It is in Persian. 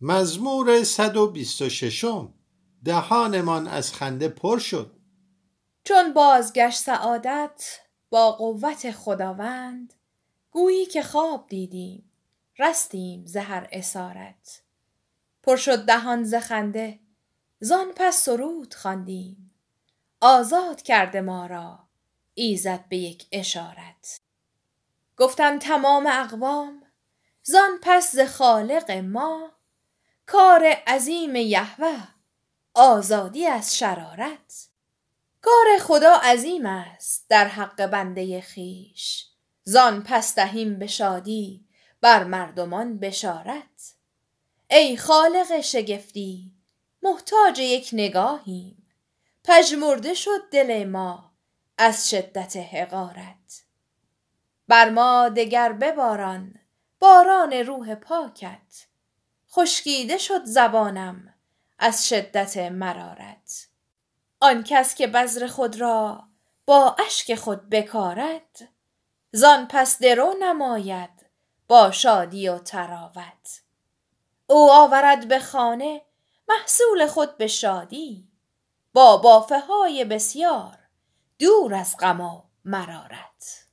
مزمور 126 دهانمان از خنده پر شد چون بازگشت سعادت با قوت خداوند گویی که خواب دیدیم رستیم زهر اسارت پر شد دهان ز خنده زان پس سرود خواندیم آزاد کرده ما را ایزد به یک اشارت گفتم تمام اقوام زان پس ز خالق ما کار عظیم یهوه آزادی از شرارت کار خدا عظیم است در حق بنده خیش زان پس دهیم به شادی بر مردمان بشارت ای خالق شگفتی محتاج یک نگاهیم پژمرده شد دل ما از شدت حقارت بر ما دگر بباران باران روح پاکت خشکیده شد زبانم از شدت مرارت آن کس که بذر خود را با اشک خود بکارد زان پس درو نماید با شادی و تراوت او آورد به خانه محصول خود به شادی با بافه های بسیار دور از غم و مرارت